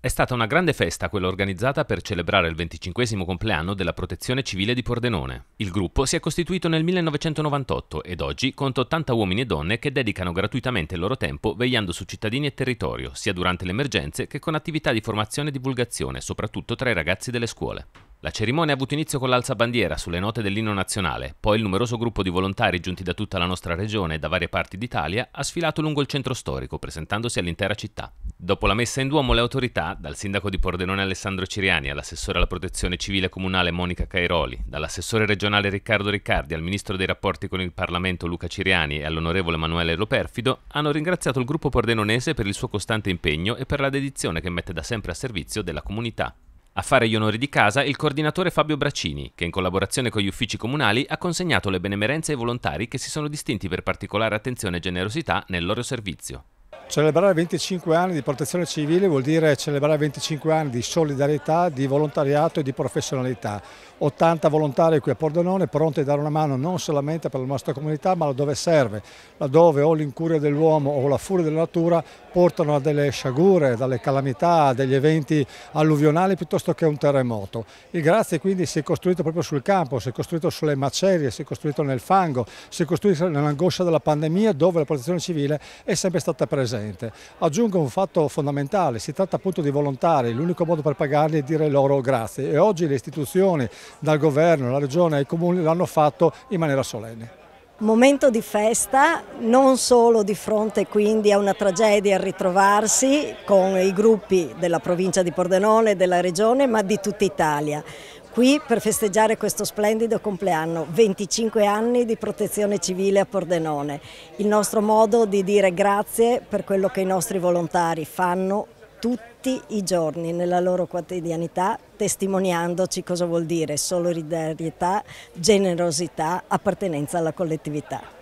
È stata una grande festa quella organizzata per celebrare il 25 compleanno della Protezione Civile di Pordenone. Il gruppo si è costituito nel 1998 ed oggi conta 80 uomini e donne che dedicano gratuitamente il loro tempo vegliando su cittadini e territorio, sia durante le emergenze che con attività di formazione e divulgazione, soprattutto tra i ragazzi delle scuole. La cerimonia ha avuto inizio con l'alzabandiera sulle note dell'inno nazionale, poi il numeroso gruppo di volontari giunti da tutta la nostra regione e da varie parti d'Italia ha sfilato lungo il centro storico, presentandosi all'intera città. Dopo la messa in Duomo le autorità, dal sindaco di Pordenone Alessandro Ciriani all'assessore alla protezione civile comunale Monica Cairoli, dall'assessore regionale Riccardo Riccardi al ministro dei rapporti con il Parlamento Luca Ciriani e all'onorevole Emanuele Loperfido, hanno ringraziato il gruppo pordenonese per il suo costante impegno e per la dedizione che mette da sempre a servizio della comunità. A fare gli onori di casa il coordinatore Fabio Bracini, che in collaborazione con gli uffici comunali ha consegnato le benemerenze ai volontari che si sono distinti per particolare attenzione e generosità nel loro servizio. Celebrare 25 anni di protezione civile vuol dire celebrare 25 anni di solidarietà, di volontariato e di professionalità. 80 volontari qui a Pordenone pronti a dare una mano non solamente per la nostra comunità ma laddove serve, laddove o l'incuria dell'uomo o la furia della natura portano a delle sciagure, dalle calamità, degli eventi alluvionali piuttosto che un terremoto. Il grazie quindi si è costruito proprio sul campo, si è costruito sulle macerie, si è costruito nel fango, si è costruito nell'angoscia della pandemia dove la protezione civile è sempre stata presente docente. Aggiungo un fatto fondamentale, si tratta appunto di volontari, l'unico modo per pagarli è dire loro grazie e oggi le istituzioni, dal governo, la regione e i comuni l'hanno fatto in maniera solenne. Momento di festa, non solo di fronte quindi a una tragedia a ritrovarsi con i gruppi della provincia di Pordenone, della regione, ma di tutta Italia. Qui per festeggiare questo splendido compleanno, 25 anni di protezione civile a Pordenone. Il nostro modo di dire grazie per quello che i nostri volontari fanno tutti i giorni nella loro quotidianità testimoniandoci cosa vuol dire solidarietà, generosità, appartenenza alla collettività.